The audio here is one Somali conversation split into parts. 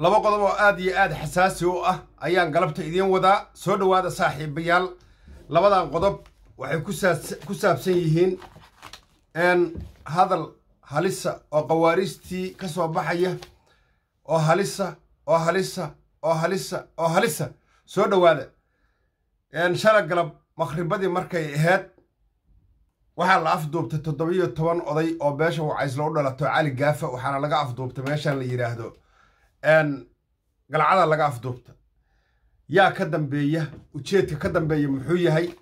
laba qodob oo aad iyo aad xasaasi u ah ayaan galabta idiin wadaa soo dhowaada saaxiibayaal labadan qodob waxay ku saabsan yihiin hadal halisa oo qawaariistii ka soo baxaya oo halisa oo halisa oo halisa oo halisa soo dhowaada shala galab makhribadii markay ahayd waxaa la afduubtay toddobiyo toban oday oo beesha wacays loo dhalato cali gaafa waxaana laga afduubtay meeshaan la yidhaahdo galcada laga afduubta yaa ka dambeeya ujeedka ka dambeeya muxuu yahay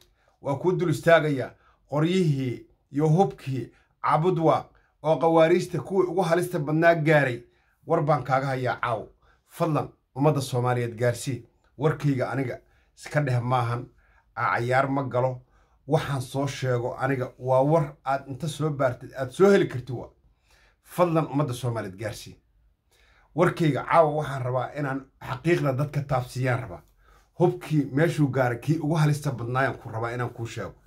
waa kuu dul istaagaya qoryihii iyo hubkii cabudwaaq oo qawaariista kuwii ugu halista badnaa gaaray war baan kaaga hayaa caaw fadlan ummadda soomaaliyeed gaarsii warkayga aniga iska dheh maahan cayaar ma galo waxaan soo sheego aniga waa war aad inta soo baartid aad soo heli karti wa fadlan ummadda soomaaliyeed gaarsii warkayga caawa waxaan rabaa inaan xaqiiqda dadka taabsiiyaan rabaa hubkii meeshuu gaaray kii ugu halista badnaayaan ku rabaa inaan kuu sheego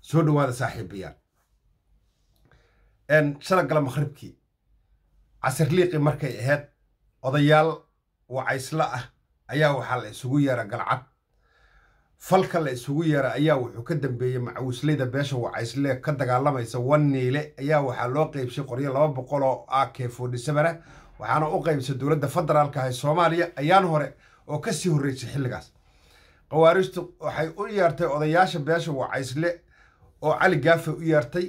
soo dhawaada saaxiibayaal shalagala maqhribkii casirliiqii markay ahayd odayaal wacaysla ah ayaa waxaa la isugu yeera galcad falka la isugu yeera ayaa wuxuu ka dambeeyey macawisleyda beesha wacaysle ka dagaalamaysa wan ayaa waxaa loo qaybshay qoryo laba boqol oo a k forty waxaana u qaybsa dowladda federaalka ah ee soomaaliya ayaan hore oo kasii horreysay xilligaas khawaariijtu waxay u yeertay odayaasha beesha wacaysle oo cali gaafe u yeertay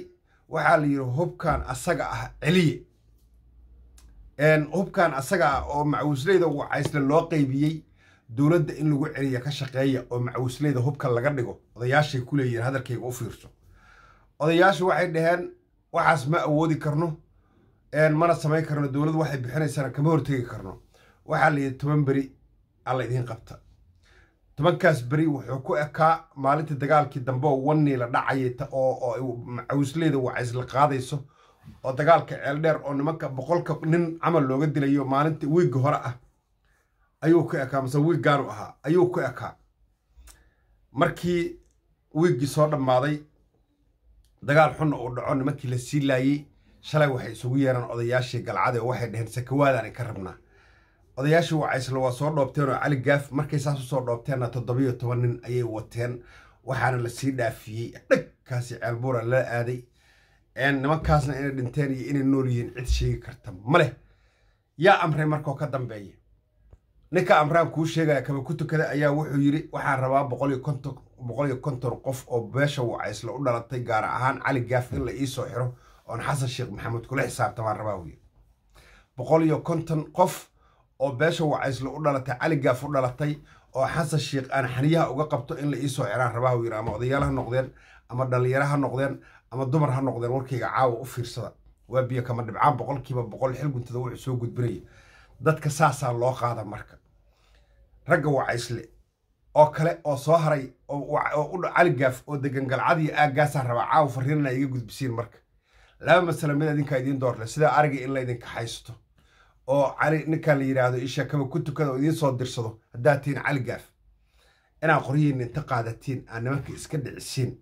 waxaa la yidhi hubkan asaga ah celiye hubkan asaga ah oo macawisleyda wacaysle loo qaybiyey dowladda in lagu celiya ka shaqeeya oo macawisleyda hubka laga dhigo odayaashay ku leeyihiin hadalkayga u fiirso odayaasha waxay dhaheen waxaas ma awoodi karno mana samayn karno dowladdu waxay bixinaysaan kama hortegi karno waxaa la yidhi toban beri alla idiin qabta tobankaas beri wuxuu ku ekaa maalinta dagaalkii dambe oo wannii la dhacayay oo cawsleeda waa isla qaadayso oo dagaalka ceeldheer oo nimanka boqolka nin camal looga dilayo maalinta wiigga hore ah ayuu ku ekaa mase wiiggaanu ahaa ayuu ku ekaa markii wiiggii soo dhammaaday dagaal xunna uu dhaco nimankii la sii laayey shalay waxay isugu yeereen odayaashii galcade oo waxay dheheen sakawaadaani ka rabnaa odayaashii wacaysla waa soo dhoobteen oo cali gaaf markay saas usoo dhoobteenna toddobiyo toban nin ayay wateen waxaana lasii dhaafiyey dhagkaasi ceelbuura la aaday nimankaasna inay dhinteen iyo inay nool yihiin cid sheegi karta ma yaa amray markoo ka dambeeya ninka amraan kuu sheegaya kaba ku tukada ayaa wuxuu yidhi waxaan rabaa boqol iyo konton qof oo beesha wacaysla u dhalatay gaar ahaan cali gaaf in la iisoo xiro oon xasan sheekh maxamed kula xisaabtamaan rabaa wey boqol iyo konton qof oo beesha wacaysle u dhalatay cali gaaf u dhalatay oo xasan sheekh aan xaniyaha uga qabto in la iisoo xiraan rabaa uu ama odayaal ha noqdeen ama dhallinyaro ha noqdeen ama dumar ha noqdeen warkayga caawa u fiirsada waa biyo kama dhibcaan boqolkiiba boqol xilguntada wuxuu soo gudbinaya dadka saasaa loo qaada marka ragga wacaysle oo kale oo soo haray oo u oo degan galcad iyo aaggaasaa rabaa caawa fariinana iga gudbisiin marka laba masala mid idinkaa idiin doorle sida ariga in laydinka haysto oo cali ninkaa la yidhaahdo kaba ku tukada oo idiin soo dirsado haddaad tihiin cali gaaf inaad qoryihiinni inta qaadatiin aad nimanka iska dhicisiin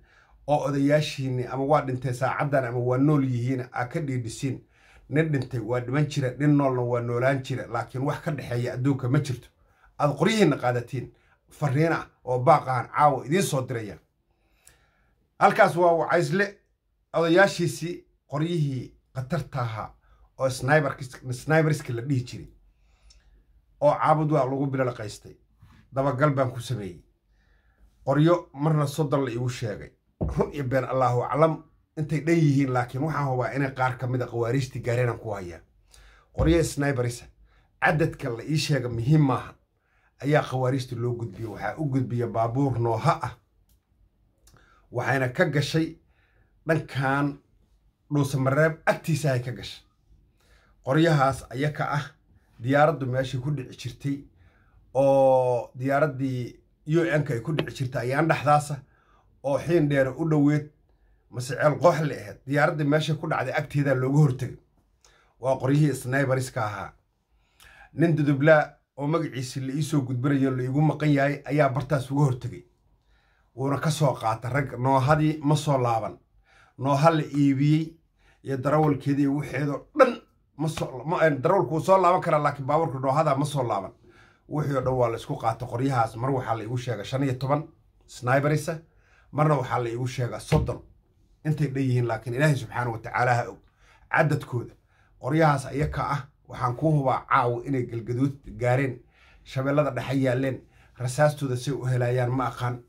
oo odayaashiini ama waa dhintay saacaddan ama waa nool yihiin aad ka dhiidhisiin nin dhintay waa dhiman jira nin noolna waa noolaan jira laakiin wax ka dhexeeya adduunka ma jirto aad qoryihiinna qaadatiin fariin ah oo baaqahan caawa idiin soo diraya halkaas waa wacaysle odayaashiisii qoryihii khatarta ahaa oo sniberska la dhihi jiray oo caabud waa lagu bilalaqaystay dabagal baan ku sameeyey qoryo marna soddon la iigu sheegay run iyo been allaahu aclam intay dhan yihiin laakiin waxaan hubaa inay qaar ka mid a khawaariijtii gaareenan ku hayaa qoryo sniberisa cadadka la ii sheega muhiim maaha ayaa khawaariijta loo gudbiye waxaa u gudbiya baabuur nooha ah waxayna ka gashay dhankan dhuusamareeb agtiisa ay ka gashay qoryahaas aya ka ah diyaaraddu meeshii ku dhici jirtay oo diyaaraddii u n-ka ay ku dhici jirtay ayaan dhexdaasa oo xiin dheere u dhoweed mase ceel qooxle aheyd diyaaraddii meeshay ku dhacday agteedaa looga hortegay waa qoryihii snaybarska ahaa nin dudublaa oo magaciisii la iisoo gudbinayo laigu maqan yahay ayaa bartaas uga hortegay wuuna ka soo qaata rag noohadii ma soo laaban nooha la iibiyey iyo darawalkeedii iyo dhan darawalku wuu soo laaban karaa laakiin baabuurka noohada ma soo laaban wixii o dhan waa laysku qaatay qoryahaas mar waxaa la igu sheega shan iyo toban sniberisa marna waxaa la igu sheegaa soddon intay dhan yihiin laakiin ilaahay subxaana wa ha og cadadkooda qoryahaas ayaka ah waxaan kuu hubaa caawa inay galgaduud gaareen shabeellada dhexe yaalleen rasaastooda say u helayaan ma aqaan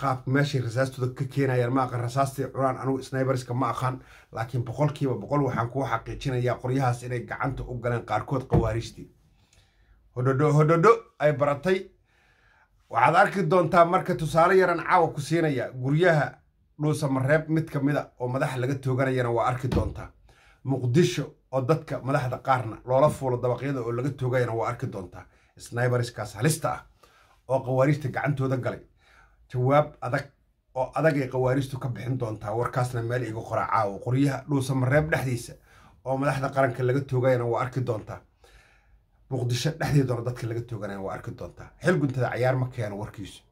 qaabka meeshay rasaastooda ka keenayaan ma aqan rasaastay cunaan anugu snaiberska ma aqaan laakiin boqolkiiba boqol waxaan kuu xaqiijinayaa qoryahaas inay gacanta u galeen qaarkood qawaariijtii hodhodho hodhodho ay baratay waxaad arki doontaa marka tusaale yaran caawa ku siinaya guryaha dhuusa mareeb mid ka mida oo madaxa laga tooganayana waa arki doontaa muqdisho oo dadka madaxda qaarna loola fuulo dabaqyada oo laga toogayana waa arki doontaa snaiberskaas halista ah oo qawaariijta gacantooda galay jawaab adag oo adag ay qawaaristu ka bixin doontaa warkaasna meel iga qora caawo qoryaha dhuusa mareeb dhexdiisa oo madaxda qaranka laga toogayana waa arki doontaa muqdisho dhexdeedona dadka laga tooganayana waa arki doontaa xil guntada cayaar ma keeno warkiisu